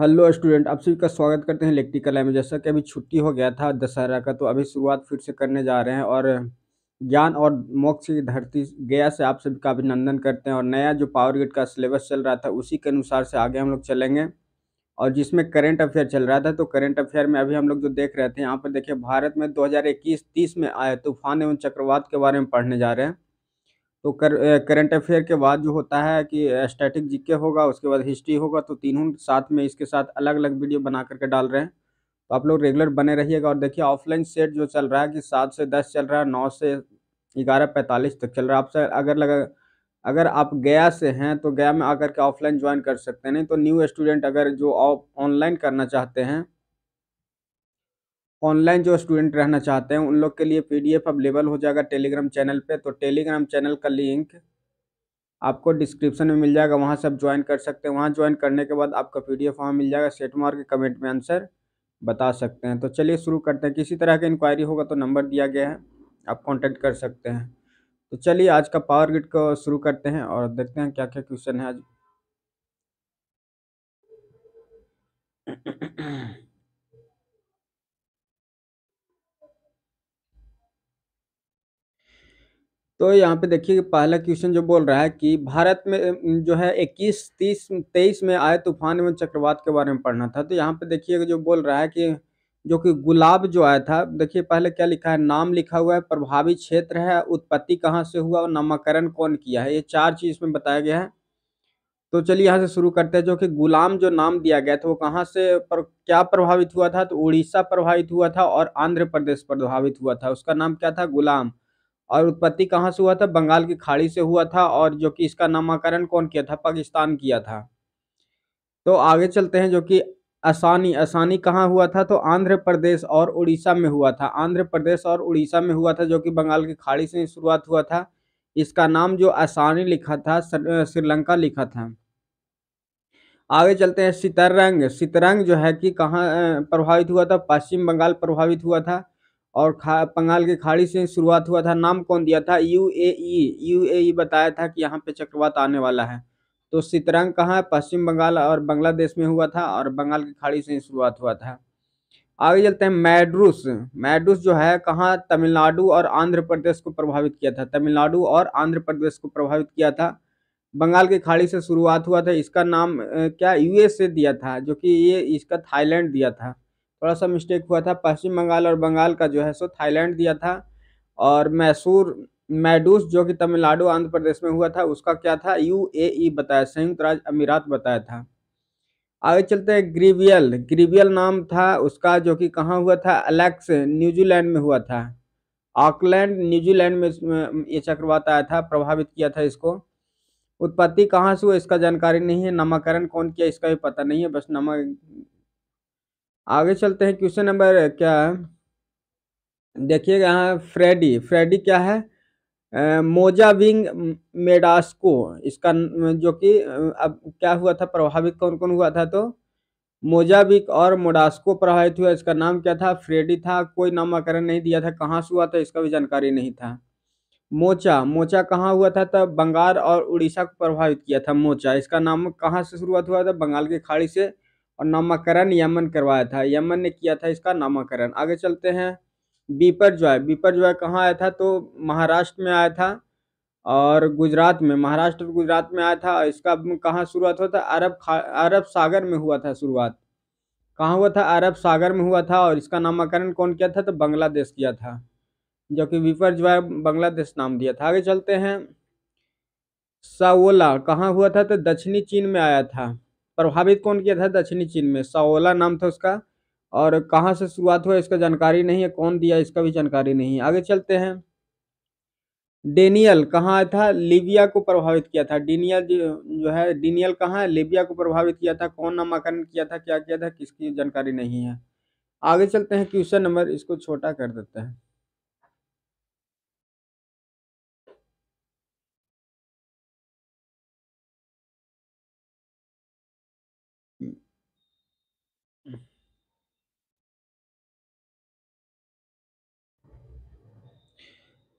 hello student आप सभी का स्वागत करते हैं इलेक्ट्रिकल कला में जैसा कि अभी छुट्टी हो गया था दशहरा का तो अभी शुरुआत फिर से करने जा रहे हैं और ज्ञान और मोक्ष की धरती गया से आप सभी का अभिनंदन करते हैं और नया जो पावर ग्रिड का सिलेबस चल रहा था उसी के अनुसार से आगे हम लोग चलेंगे और जिसमें करेंट अफेयर चल रहा था तो करेंट अफेयर में अभी हम लोग जो देख रहे थे यहाँ पर देखिए भारत में दो हज़ार में आए तूफान एवं चक्रवात के बारे में पढ़ने जा रहे हैं तो कर करंट अफेयर के बाद जो होता है कि स्टैटिक जीके होगा उसके बाद हिस्ट्री होगा तो तीनों साथ में इसके साथ अलग अलग वीडियो बना करके डाल रहे हैं तो आप लोग रेगुलर बने रहिएगा और देखिए ऑफलाइन सेट जो चल रहा है कि सात से दस चल रहा है नौ से ग्यारह पैंतालीस तक चल रहा है आपसे अगर लगा अगर आप गया से हैं तो गया में आकर के ऑफलाइन ज्वाइन कर सकते हैं नहीं तो न्यू स्टूडेंट अगर जो ऑनलाइन करना चाहते हैं ऑनलाइन जो स्टूडेंट रहना चाहते हैं उन लोग के लिए पीडीएफ अवेलेबल हो जाएगा टेलीग्राम चैनल पे तो टेलीग्राम चैनल का लिंक आपको डिस्क्रिप्शन में मिल जाएगा वहाँ से आप ज्वाइन कर सकते हैं वहाँ ज्वाइन करने के बाद आपका पी डी वहाँ मिल जाएगा सेट मार के कमेंट में आंसर बता सकते हैं तो चलिए शुरू करते हैं किसी तरह का इंक्वायरी होगा तो नंबर दिया गया है आप कॉन्टैक्ट कर सकते हैं तो चलिए आज का पावर ग्रिड को शुरू करते हैं और देखते हैं क्या क्या क्वेश्चन है आज तो यहाँ पे देखिए पहला क्वेश्चन जो बोल रहा है कि भारत में जो है इक्कीस तीस तेईस में आए तूफान में चक्रवात के बारे में पढ़ना था तो यहाँ पे देखिए जो बोल रहा है कि जो कि गुलाब जो आया था देखिए पहले क्या लिखा है नाम लिखा हुआ है प्रभावी क्षेत्र है उत्पत्ति कहाँ से हुआ और नामकरण कौन किया है ये चार चीज़ इसमें बताया गया है तो चलिए यहाँ से शुरू करते हैं जो कि गुलाम जो नाम दिया गया था वो कहाँ से पर क्या प्रभावित हुआ था तो उड़ीसा प्रभावित हुआ था और आंध्र प्रदेश प्रभावित हुआ था उसका नाम क्या था गुलाम और उत्पत्ति कहाँ से हुआ था बंगाल की खाड़ी से हुआ था और जो कि इसका नामकरण कौन किया था पाकिस्तान किया था तो आगे चलते हैं जो कि आसानी आसानी कहाँ हुआ था तो आंध्र प्रदेश और उड़ीसा में हुआ था आंध्र प्रदेश और उड़ीसा में हुआ था जो कि बंगाल की खाड़ी से शुरुआत हुआ था इसका नाम जो आसानी लिखा था श्रीलंका लिखा था आगे चलते हैं सितरंग सितरंग जो है कि कहाँ प्रभावित हुआ था पश्चिम बंगाल प्रभावित हुआ था और खा बंगाल की खाड़ी से शुरुआत हुआ था नाम कौन दिया था यू यूएई बताया था कि यहाँ पे चक्रवात आने वाला है तो सितरंग कहाँ है पश्चिम बंगाल और बांग्लादेश में हुआ था और बंगाल की खाड़ी से शुरुआत हुआ था आगे चलते हैं मैड्रूस मैड्रूस जो है कहाँ तमिलनाडु और आंध्र प्रदेश को प्रभावित किया था तमिलनाडु और आंध्र प्रदेश को प्रभावित किया था बंगाल की खाड़ी से शुरुआत हुआ था इसका नाम क्या यूएस से दिया था जो कि ये इसका थाईलैंड दिया था थोड़ा सा मिस्टेक हुआ था पश्चिम बंगाल और बंगाल का जो है सो थाईलैंड दिया था और मैसूर मैडूस जो कि तमिलनाडु आंध्र प्रदेश में हुआ था उसका क्या था यू ए ई बताया संयुक्त राज्य अमीरात बताया था आगे चलते हैं ग्रीवियल ग्रीवियल नाम था उसका जो कि कहाँ हुआ था अलेक्स न्यूजीलैंड में हुआ था ऑकलैंड न्यूजीलैंड में ये चक्रवात आया था प्रभावित किया था इसको उत्पत्ति कहाँ से हुआ इसका जानकारी नहीं है नामकरण कौन किया इसका भी पता नहीं है बस नामा आगे चलते हैं क्वेश्चन नंबर क्या है देखिएगा यहाँ फ्रेडी फ्रेडी क्या है आ, मोजा विंग मेडास्को इसका जो कि अब क्या हुआ था प्रभावित कौन कौन हुआ था तो मोजाविक और मोडास्को प्रभावित हुआ इसका नाम क्या था फ्रेडी था कोई नामकरण नहीं दिया था कहाँ से हुआ था इसका भी जानकारी नहीं था मोचा मोचा कहाँ हुआ था तब बंगाल और उड़ीसा को प्रभावित किया था मोचा इसका नाम कहाँ से शुरुआत हुआ था बंगाल की खाड़ी से और नामाकरण यमन करवाया था यमन ने किया था इसका नामाकरण आगे चलते हैं बीपर जॉय बीपर जॉय कहाँ आया था तो महाराष्ट्र में आया था और गुजरात में महाराष्ट्र और गुजरात में आया था इसका कहाँ शुरुआत हुआ था अरब अरब सागर में हुआ था शुरुआत कहाँ हुआ था अरब सागर में हुआ था और इसका नामकरण कौन किया था तो बांग्लादेश किया था जो कि विपर जो है बांग्लादेश नाम दिया था आगे चलते हैं सावोला कहाँ हुआ था तो दक्षिणी चीन में आया था प्रभावित कौन किया था दक्षिणी चीन में साओला नाम था उसका और कहाँ से शुरुआत हुआ इसका जानकारी नहीं है कौन दिया इसका भी जानकारी नहीं है आगे चलते हैं डेनियल कहाँ आया था लीबिया को प्रभावित किया था डेनियल जो है डेनियल कहाँ है लीबिया को प्रभावित किया था कौन नामाकरण किया था क्या किया था किसकी जानकारी नहीं है आगे चलते हैं क्वेश्चन नंबर इसको छोटा कर देते हैं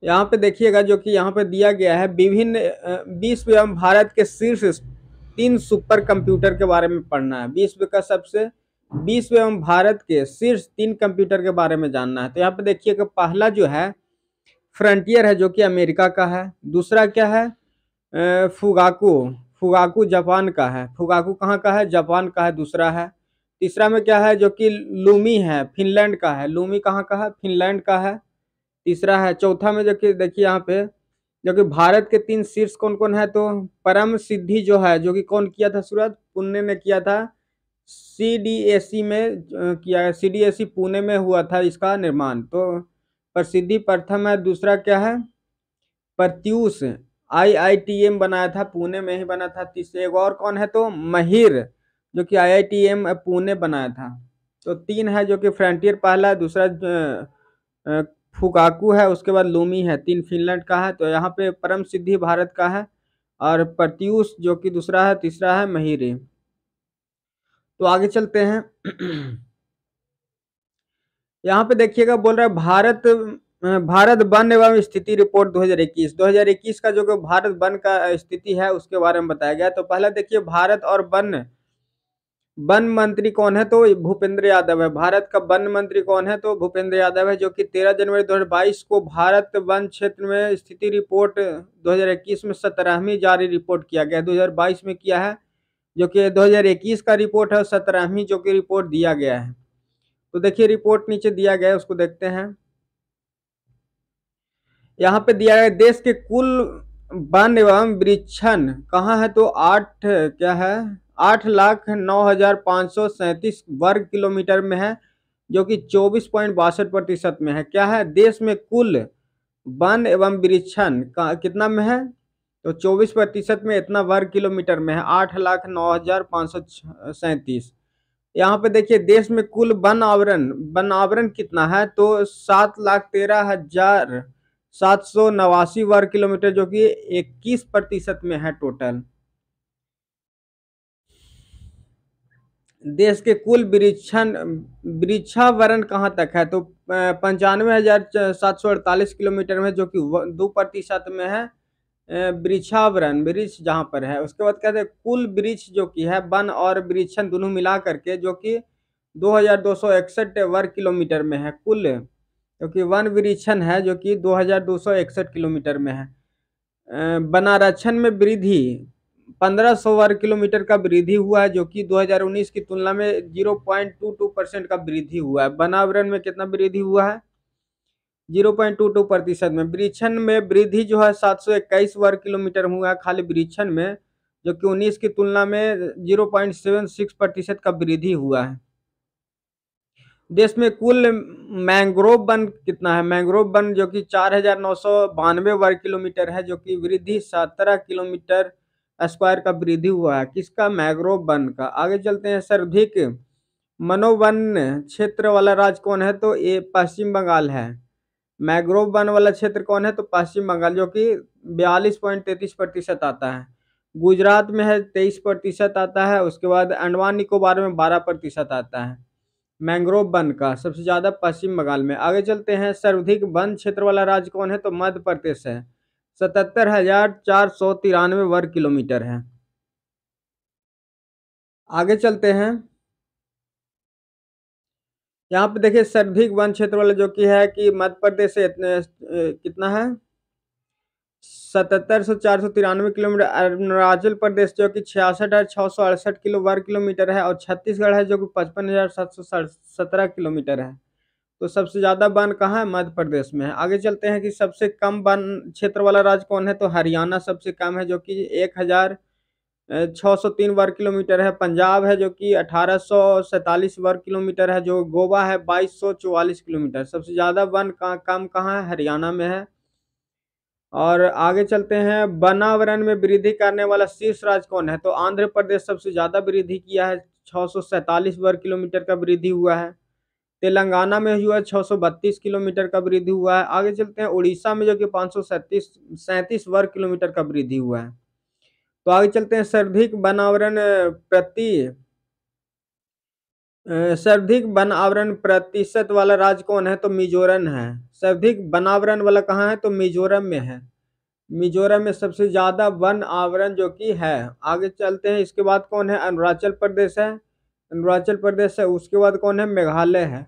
यहाँ पे देखिएगा जो कि यहाँ पे दिया गया है विभिन्न विश्व एवं भारत के शीर्ष तीन सुपर कंप्यूटर के बारे में पढ़ना है विश्व का सबसे विश्व एवं भारत के शीर्ष तीन कंप्यूटर के बारे में जानना है तो यहाँ पे देखिए कि पहला जो है फ्रंटियर है जो कि अमेरिका का है दूसरा क्या है फुगाकू फुगाकू जापान का है फुगाकू कहाँ का है जापान का है दूसरा है तीसरा में क्या है जो कि लूमी है फिनलैंड का है लूमी कहाँ का है फिनलैंड का है तीसरा है चौथा में जो कि देखिए यहाँ पे जो कि भारत के तीन शीर्ष कौन कौन है तो परम सिद्धि जो है जो कि कौन किया था सूरत पुणे में किया था सी डी ए सी में किया सी डी ए सी पुणे में हुआ था इसका निर्माण तो प्रसिद्धि प्रथम है दूसरा क्या है Pratyush I I T M बनाया था पुणे में ही बना था तीसरे एक और कौन है तो महिर जो कि I I T M Pune बनाया था तो तीन है जो कि फ्रंटियर पहला दूसरा फुकाकू है उसके बाद लूमी है तीन फिनलैंड का है तो यहाँ पे परम सिद्धि भारत का है और प्रत्यूष जो कि दूसरा है तीसरा है महिरे तो आगे चलते हैं यहाँ पे देखिएगा बोल रहा है भारत भारत वन एवं स्थिति रिपोर्ट 2021 2021 का जो भारत वन का स्थिति है उसके बारे में बताया गया तो पहला देखिए भारत और वन वन मंत्री कौन है तो भूपेंद्र यादव है भारत का वन मंत्री कौन है तो भूपेंद्र यादव है जो कि 13 जनवरी 2022 को भारत वन क्षेत्र में स्थिति रिपोर्ट 2021 में सत्रहवीं जारी रिपोर्ट किया गया 2022 में किया है जो कि 2021 का रिपोर्ट है सत्रहवीं जो कि रिपोर्ट दिया गया है तो देखिए रिपोर्ट नीचे दिया गया है उसको देखते हैं यहाँ पे दिया गया देश के कुल वन एवं वृक्षण कहाँ है तो आठ क्या है आठ लाख नौ हजार पाँच सौ सैंतीस वर्ग किलोमीटर में है जो कि चौबीस पॉइंट बासठ प्रतिशत में है क्या है देश में कुल वन एवं वृक्षण कितना में है तो चौबीस प्रतिशत में इतना वर्ग किलोमीटर में है आठ लाख नौ हजार पाँच सौ सैंतीस यहाँ पे देखिए देश में कुल वन आवरण वन आवरण कितना है तो सात लाख तेरह हजार सात सौ नवासी वर्ग किलोमीटर जो कि इक्कीस प्रतिशत में है टोटल देश के कुल वृक्षण वृक्षावरण कहाँ तक है तो पंचानवे हजार सात सौ अड़तालीस किलोमीटर में जो कि दो प्रतिशत में है वृक्षावरण वृक्ष जहाँ पर है उसके बाद कहते हैं कुल वृक्ष जो कि है वन और वृक्षण दोनों मिला करके जो कि दो हजार दो सौ इकसठ वर्ग किलोमीटर में है कुल क्योंकि वन वृक्षण है जो कि दो हजार दो सौ इकसठ किलोमीटर में है वनारक्षण में वृद्धि 1500 वर्ग किलोमीटर का वृद्धि हुआ है जो कि 2019 की तुलना में 0.22 परसेंट का वृद्धि हुआ है वनावरण में कितना वृद्धि हुआ है 0.22 प्रतिशत में वृक्षण में वृद्धि जो है 721 वर्ग किलोमीटर हुआ है खाली वृक्षण में जो कि 19 की तुलना में 0.76 प्रतिशत का वृद्धि हुआ है देश में कुल मैंग्रोव वन कितना है मैंग्रोव वन जो कि चार हजार नौ सौ बानवे वर्ग किलोमीटर है जो कि वृद्धि सत्रह किलोमीटर स्क्वायर का वृद्धि हुआ है किसका मैग्रोव वन का आगे चलते हैं सर्वाधिक मनोवन क्षेत्र वाला राज्य कौन है तो ये पश्चिम बंगाल है मैग्रोव वन वाला क्षेत्र कौन है तो पश्चिम बंगाल जो कि बयालीस पॉइंट प्रतिशत आता है गुजरात में है तेईस प्रतिशत आता है उसके बाद अंडमान निकोबार में बारह प्रतिशत आता है मैंग्रोव वन का सबसे ज़्यादा पश्चिम बंगाल में आगे चलते हैं सर्वाधिक वन क्षेत्र वाला राज्य कौन है तो मध्य प्रदेश है सतहत्तर हजार चार सौ तिरानवे वर्ग किलोमीटर है आगे चलते हैं यहाँ पे देखिए सर्वाधिक वन क्षेत्र वाले जो कि है कि मध्य प्रदेश से इतने कितना है सतहत्तर सौ चार सौ तिरानवे किलोमीटर अरुणाचल प्रदेश जो कि छियासठ हज़ार छः सौ अड़सठ किलो वर्ग किलोमीटर है और छत्तीसगढ़ है जो कि पचपन हज़ार सात सौ सत्रह किलोमीटर है तो सबसे ज़्यादा वन कहाँ है मध्य प्रदेश में है आगे चलते हैं कि सबसे कम वन क्षेत्र वाला राज्य कौन है तो हरियाणा सबसे कम है जो कि एक हज़ार छः सौ तीन वर्ग किलोमीटर है पंजाब है जो कि अठारह सौ सैंतालीस वर्ग किलोमीटर है जो गोवा है बाईस सौ चौवालीस किलोमीटर सबसे ज़्यादा वन का, कम कहाँ है हरियाणा में है और आगे चलते हैं वनावरण में वृद्धि करने वाला शीर्ष राज्य कौन है तो आंध्र प्रदेश सबसे ज़्यादा वृद्धि किया है छः वर्ग किलोमीटर का वृद्धि हुआ है तेलंगाना में हुआ है बत्तीस किलोमीटर का वृद्धि हुआ है आगे चलते हैं उड़ीसा में जो कि पाँच सौ वर्ग किलोमीटर का वृद्धि हुआ है तो आगे चलते हैं सर्धिक वनावरण प्रति सर्वाधिक वनावरण प्रतिशत वाला राज्य कौन है तो मिजोरम है सर्वाधिक वनावरण वाला कहाँ है तो मिजोरम में है मिजोरम में सबसे ज़्यादा वन आवरण जो कि है आगे चलते हैं इसके बाद कौन है अरुणाचल प्रदेश है अरुणाचल प्रदेश है उसके बाद कौन है मेघालय है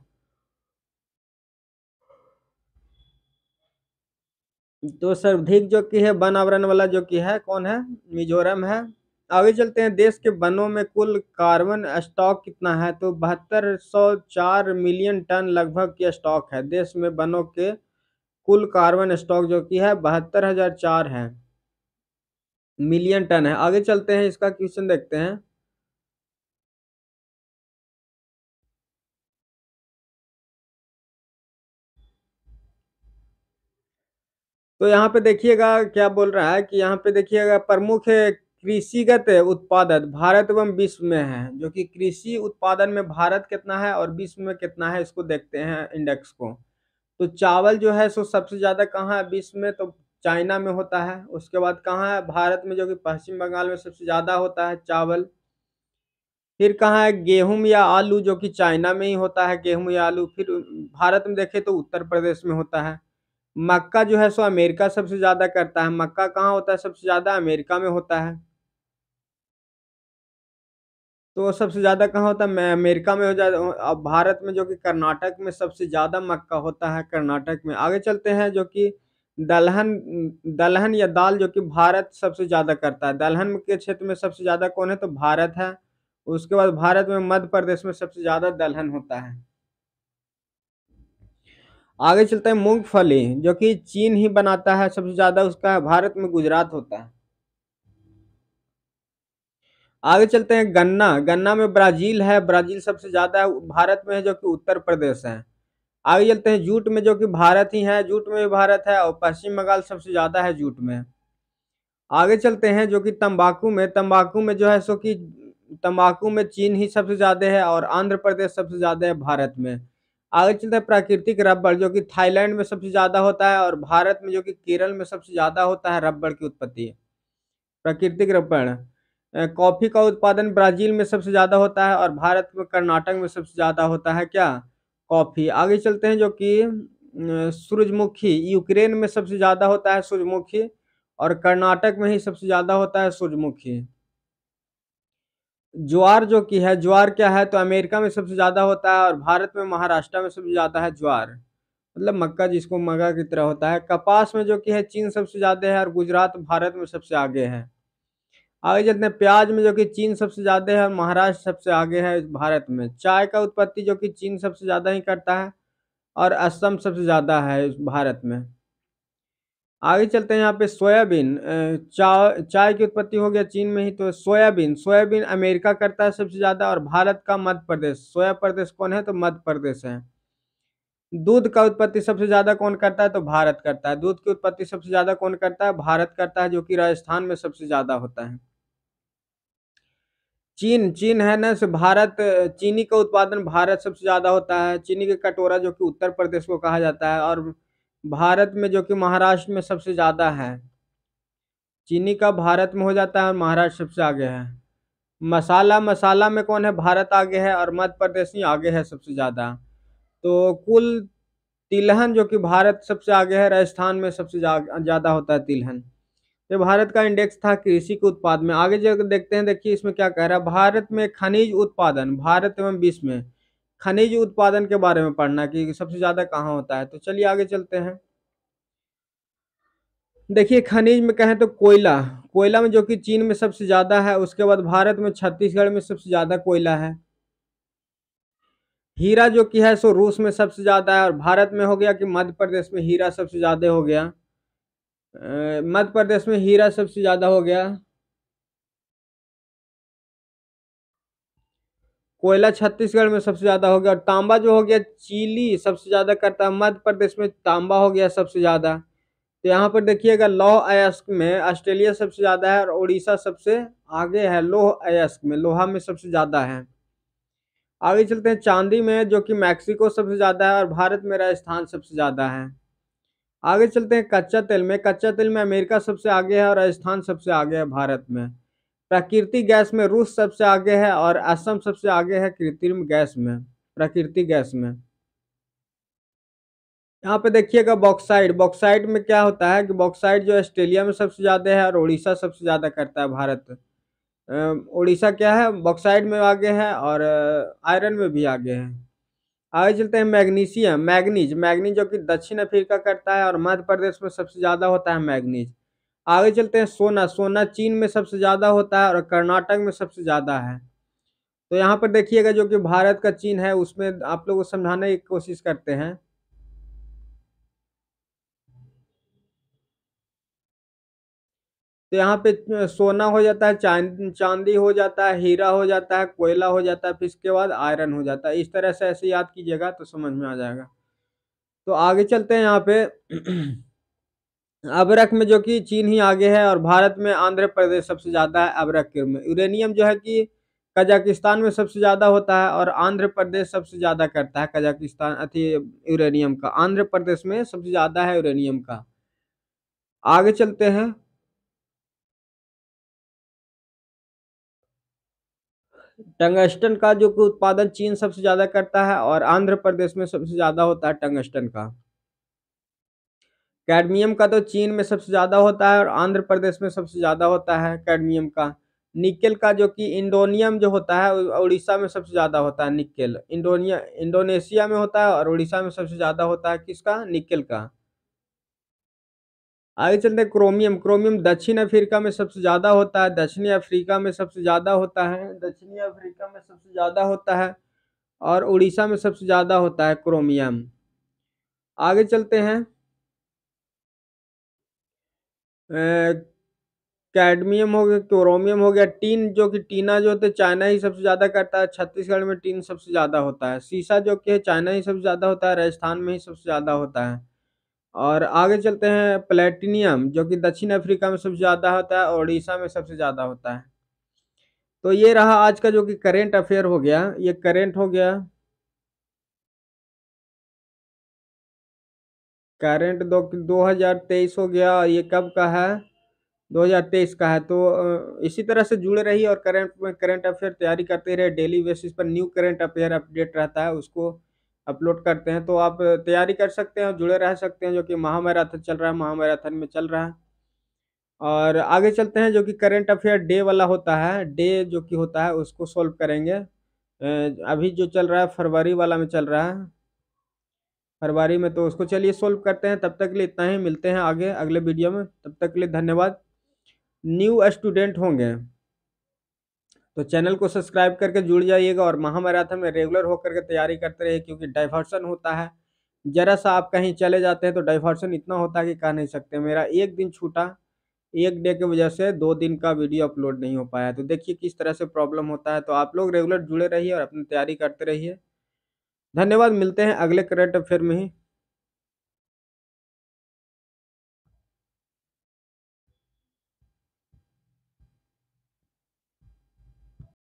तो सर्वाधिक जो कि है वन आवरण वाला जो कि है कौन है मिजोरम है आगे चलते हैं देश के वनों में कुल कार्बन स्टॉक कितना है तो बहत्तर सौ चार मिलियन टन लगभग की स्टॉक है देश में वनों के कुल कार्बन स्टॉक जो कि है बहत्तर हजार चार है मिलियन टन है आगे चलते हैं इसका क्वेश्चन देखते हैं तो यहाँ पे देखिएगा क्या बोल रहा है कि यहाँ पे देखिएगा प्रमुख कृषिगत उत्पादन भारत एवं विश्व में है जो कि कृषि उत्पादन में भारत कितना है और विश्व में कितना है इसको देखते हैं इंडेक्स को तो चावल जो है सो सबसे ज़्यादा कहाँ है विश्व में तो चाइना में होता है उसके बाद कहाँ है भारत में जो कि पश्चिम बंगाल में सबसे ज़्यादा होता है चावल फिर कहाँ है गेहूं या आलू जो कि चाइना में ही होता है गेहूं या आलू फिर भारत में देखें तो उत्तर प्रदेश में होता है मक्का जो है सो अमेरिका सबसे ज़्यादा करता है मक्का कहाँ होता है सबसे ज़्यादा अमेरिका में होता है तो सबसे ज़्यादा कहाँ होता है अमेरिका में हो जाता तो अब भारत में जो कि कर्नाटक में सबसे ज़्यादा मक्का होता है कर्नाटक में आगे चलते हैं जो कि दलहन दलहन या दाल जो कि भारत सबसे ज़्यादा करता है दलहन के क्षेत्र में सबसे ज़्यादा कौन है तो भारत है उसके बाद भारत में मध्य प्रदेश में सबसे ज़्यादा दलहन होता है आगे चलते हैं मूंगफली जो कि चीन ही बनाता है सबसे ज़्यादा उसका है भारत में गुजरात होता है आगे चलते हैं गन्ना गन्ना में ब्राज़ील है ब्राज़ील सबसे ज़्यादा भारत में है जो कि उत्तर प्रदेश है आगे चलते हैं जूट में जो कि भारत ही है जूट में भी भारत है और पश्चिम बंगाल सबसे ज़्यादा है जूट में आगे चलते हैं जो कि तंबाकू में तंबाकू में जो है सो कि तंबाकू में चीन ही सबसे ज़्यादा है और आंध्र प्रदेश सबसे ज़्यादा है भारत में आगे चलते हैं प्राकृतिक रबड़ जो कि थाईलैंड में सबसे ज़्यादा होता है और भारत में जो कि केरल में सबसे ज़्यादा होता है रबड़ की उत्पत्ति प्राकृतिक रबड़ कॉफ़ी का उत्पादन ब्राज़ील में सबसे ज़्यादा होता है और भारत में कर्नाटक में सबसे ज़्यादा होता है क्या कॉफ़ी आगे चलते हैं जो कि सूर्यमुखी यूक्रेन में सबसे ज़्यादा होता है सूर्यमुखी और कर्नाटक में ही सबसे ज़्यादा होता है सूर्यमुखी ज्वार जो की है ज्वार क्या है तो अमेरिका में सबसे ज़्यादा होता है और भारत में महाराष्ट्र में सबसे ज़्यादा है ज्वार मतलब मक्का जिसको मगा की तरह होता है कपास में जो की है चीन सबसे ज़्यादा है और गुजरात भारत में सबसे आगे है आगे चलते हैं प्याज में जो कि चीन सबसे ज़्यादा है और महाराष्ट्र सबसे आगे है भारत में चाय का उत्पत्ति जो कि चीन सबसे ज़्यादा ही करता है और असम सबसे ज़्यादा है भारत में आगे चलते हैं यहाँ पे सोयाबीन चा, चाय की उत्पत्ति हो गया चीन में ही तो सोयाबीन सोयाबीन अमेरिका करता है सबसे ज़्यादा और भारत का मध्य प्रदेश सोया प्रदेश कौन है तो मध्य प्रदेश है दूध का उत्पत्ति सबसे ज़्यादा कौन करता है तो भारत करता है दूध की उत्पत्ति सबसे ज़्यादा कौन करता है भारत करता है जो कि राजस्थान में सबसे ज़्यादा होता है चीन चीन है ना भारत चीनी का उत्पादन भारत सबसे ज़्यादा होता है चीनी का कटोरा जो कि उत्तर प्रदेश को कहा जाता है और भारत में जो कि महाराष्ट्र में सबसे ज़्यादा है चीनी का भारत में हो जाता है और महाराष्ट्र सबसे आगे है मसाला मसाला में कौन है भारत आगे है और मध्य प्रदेश ही आगे है सबसे ज़्यादा तो कुल तिलहन जो कि भारत सबसे आगे है राजस्थान में सबसे ज़्यादा होता है तिलहन ये तो भारत का इंडेक्स था कृषि के उत्पाद में आगे जो देखते हैं देखिए इसमें क्या कह रहा है भारत में खनिज उत्पादन भारत एवं विश्व में खनिज उत्पादन के बारे में पढ़ना कि सबसे ज़्यादा कहाँ होता है तो चलिए आगे चलते हैं देखिए खनिज में कहें तो कोयला कोयला में जो कि चीन में सबसे ज़्यादा है उसके बाद भारत में छत्तीसगढ़ में सबसे ज़्यादा कोयला है हीरा जो कि है सो रूस में सबसे ज़्यादा है और भारत में हो गया कि मध्य प्रदेश में हीरा सबसे ज़्यादा हो गया मध्य प्रदेश में हीरा सबसे ज़्यादा हो गया कोयला छत्तीसगढ़ में सबसे ज़्यादा हो गया और तांबा जो हो गया चीली सबसे ज़्यादा करता है मध्य प्रदेश में तांबा हो गया सबसे ज़्यादा तो यहाँ पर देखिएगा लौह अयस्क में ऑस्ट्रेलिया सबसे ज़्यादा है और उड़ीसा सबसे आगे है लोह अयस्क में लोहा में सबसे ज़्यादा है आगे चलते हैं चांदी में जो कि मैक्सिको सबसे ज़्यादा है और भारत में राजस्थान सबसे ज़्यादा है आगे चलते हैं कच्चा तेल में कच्चा तेल में अमेरिका सबसे आगे है और राजस्थान सबसे आगे है भारत में प्राकृतिक गैस में रूस सबसे आगे है और असम सबसे आगे है कृत्रिम गैस में प्राकृतिक गैस में यहाँ पे देखिएगा बॉक्साइड बॉक्साइड में क्या होता है कि बॉक्साइड जो ऑस्ट्रेलिया में सबसे ज़्यादा है और उड़ीसा सबसे ज़्यादा करता है भारत उड़ीसा क्या है बॉक्साइड में आगे है और आयरन में भी आगे है आगे चलते हैं मैग्नीशियम मैग्नीज मैग्नीज जो कि दक्षिण अफ्रीका करता है और मध्य प्रदेश में सबसे ज़्यादा होता है मैग्नीज आगे चलते हैं सोना सोना चीन में सबसे ज़्यादा होता है और कर्नाटक में सबसे ज़्यादा है तो यहाँ पर देखिएगा जो कि भारत का चीन है उसमें आप लोग को समझाने की कोशिश करते हैं तो यहाँ पे सोना हो जाता है चांद चांदी हो जाता है हीरा हो जाता है कोयला हो जाता है फिर इसके बाद आयरन हो जाता है इस तरह से ऐसे याद कीजिएगा तो समझ में आ जाएगा तो आगे चलते हैं यहाँ पे अबरक में जो कि चीन ही आगे है और भारत में आंध्र प्रदेश सबसे ज़्यादा है अबरक में यूरेनियम जो है कि कजाकिस्तान में सबसे ज़्यादा होता है और आंध्र प्रदेश सबसे ज़्यादा करता है कजाकिस्तान अति यूरेनियम का आंध्र प्रदेश में सबसे ज़्यादा है यूरेनियम का आगे चलते हैं टंगस्टन का जो कि उत्पादन चीन सबसे ज़्यादा करता है और आंध्र प्रदेश में सबसे ज़्यादा होता है टंगस्टन का कैडमियम का तो चीन में सबसे ज़्यादा होता है और आंध्र प्रदेश में सबसे ज़्यादा होता है कैडमियम का निकेल का जो कि इंडोनियम जो होता है उड़ीसा में सबसे ज़्यादा होता है निकेल इंडोनिया इंडोनेशिया में होता है और उड़ीसा में सबसे ज़्यादा होता है किसका निकेल का आगे चलते हैं क्रोमियम क्रोमियम दक्षिण अफ्रीका में सबसे ज़्यादा होता है दक्षिणी अफ्रीका में सबसे ज़्यादा होता है दक्षिणी अफ्रीका में सबसे ज़्यादा होता है और उड़ीसा में सबसे ज़्यादा होता है क्रोमियम आगे चलते हैं कैडमियम हो गया क्रोमियम हो गया टीन जो कि टीना जो होता है चाइना ही सबसे ज़्यादा करता है छत्तीसगढ़ में टीन सबसे ज़्यादा होता है शीशा जो कि है चाइना ही सबसे ज़्यादा होता है राजस्थान में ही सबसे ज़्यादा होता है और आगे चलते हैं प्लेटिनियम जो कि दक्षिण अफ्रीका में सबसे ज़्यादा होता है उड़ीसा में सबसे ज़्यादा होता है तो ये रहा आज का जो कि करेंट अफेयर हो गया ये करेंट हो गया करंट दो दो हज़ार तेईस हो गया और ये कब का है दो हज़ार तेईस का है तो इसी तरह से जुड़े रहिए और करंट में करंट अफेयर तैयारी करते रहे डेली बेसिस पर न्यू करंट अफेयर अपडेट रहता है उसको अपलोड करते हैं तो आप तैयारी कर सकते हैं जुड़े रह सकते हैं जो कि महामैराथन चल रहा है महामैराथन में चल रहा है और आगे चलते हैं जो कि करंट अफेयर डे वाला होता है डे जो कि होता है उसको सॉल्व करेंगे अभी जो चल रहा है फरवरी वाला में चल रहा है फरवरी में तो उसको चलिए सोल्व करते हैं तब तक के लिए इतना ही मिलते हैं आगे अगले वीडियो में तब तक के लिए धन्यवाद न्यू स्टूडेंट होंगे तो चैनल को सब्सक्राइब करके जुड़ जाइएगा और महामैराथन में रेगुलर होकर के तैयारी करते रहिए क्योंकि डाइवर्सन होता है ज़रा सा आप कहीं चले जाते हैं तो डाइवर्सन इतना होता है कि कह नहीं सकते मेरा एक दिन छूटा एक डे की वजह से दो दिन का वीडियो अपलोड नहीं हो पाया तो देखिए किस तरह से प्रॉब्लम होता है तो आप लोग रेगुलर जुड़े रहिए और अपनी तैयारी करते रहिए धन्यवाद मिलते हैं अगले करंट अफेयर में ही